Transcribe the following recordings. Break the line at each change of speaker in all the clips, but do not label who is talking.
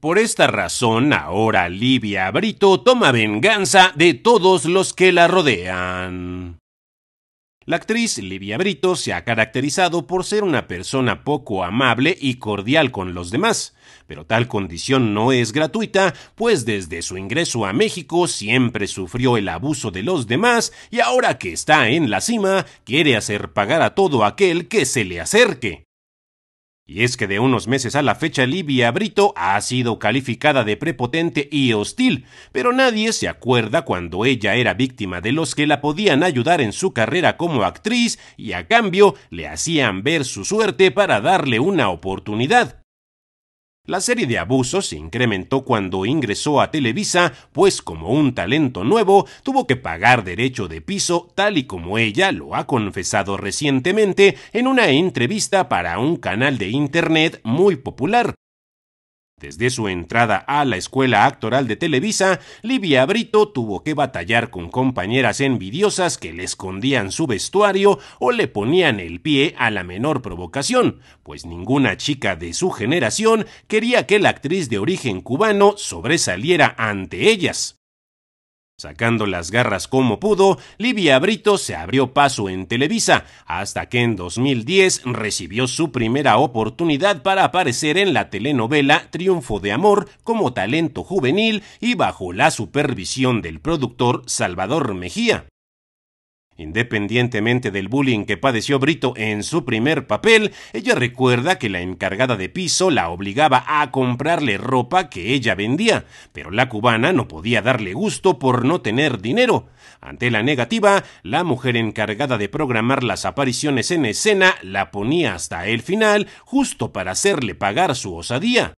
Por esta razón, ahora Livia Brito toma venganza de todos los que la rodean. La actriz Livia Brito se ha caracterizado por ser una persona poco amable y cordial con los demás, pero tal condición no es gratuita, pues desde su ingreso a México siempre sufrió el abuso de los demás y ahora que está en la cima quiere hacer pagar a todo aquel que se le acerque. Y es que de unos meses a la fecha Livia Brito ha sido calificada de prepotente y hostil, pero nadie se acuerda cuando ella era víctima de los que la podían ayudar en su carrera como actriz y a cambio le hacían ver su suerte para darle una oportunidad. La serie de abusos se incrementó cuando ingresó a Televisa, pues como un talento nuevo tuvo que pagar derecho de piso tal y como ella lo ha confesado recientemente en una entrevista para un canal de Internet muy popular. Desde su entrada a la Escuela Actoral de Televisa, Livia Brito tuvo que batallar con compañeras envidiosas que le escondían su vestuario o le ponían el pie a la menor provocación, pues ninguna chica de su generación quería que la actriz de origen cubano sobresaliera ante ellas. Sacando las garras como pudo, Livia Brito se abrió paso en Televisa, hasta que en 2010 recibió su primera oportunidad para aparecer en la telenovela Triunfo de Amor como talento juvenil y bajo la supervisión del productor Salvador Mejía. Independientemente del bullying que padeció Brito en su primer papel, ella recuerda que la encargada de piso la obligaba a comprarle ropa que ella vendía, pero la cubana no podía darle gusto por no tener dinero. Ante la negativa, la mujer encargada de programar las apariciones en escena la ponía hasta el final, justo para hacerle pagar su osadía.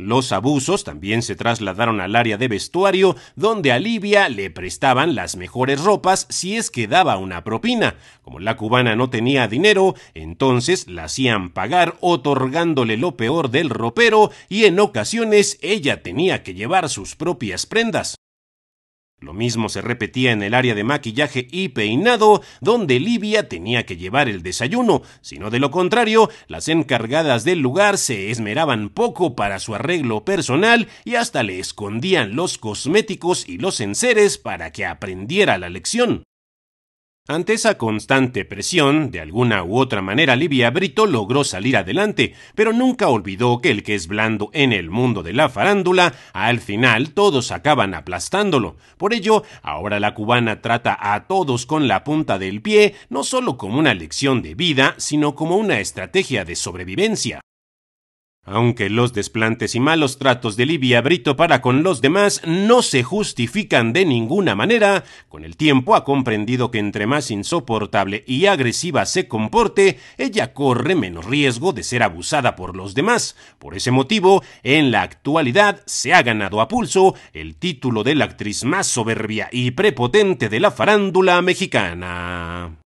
Los abusos también se trasladaron al área de vestuario, donde a Livia le prestaban las mejores ropas si es que daba una propina. Como la cubana no tenía dinero, entonces la hacían pagar otorgándole lo peor del ropero y en ocasiones ella tenía que llevar sus propias prendas. Lo mismo se repetía en el área de maquillaje y peinado, donde Livia tenía que llevar el desayuno, sino de lo contrario, las encargadas del lugar se esmeraban poco para su arreglo personal y hasta le escondían los cosméticos y los enseres para que aprendiera la lección. Ante esa constante presión, de alguna u otra manera Livia Brito logró salir adelante, pero nunca olvidó que el que es blando en el mundo de la farándula, al final todos acaban aplastándolo. Por ello, ahora la cubana trata a todos con la punta del pie, no solo como una lección de vida, sino como una estrategia de sobrevivencia. Aunque los desplantes y malos tratos de Livia Brito para con los demás no se justifican de ninguna manera, con el tiempo ha comprendido que entre más insoportable y agresiva se comporte, ella corre menos riesgo de ser abusada por los demás. Por ese motivo, en la actualidad se ha ganado a pulso el título de la actriz más soberbia y prepotente de la farándula mexicana.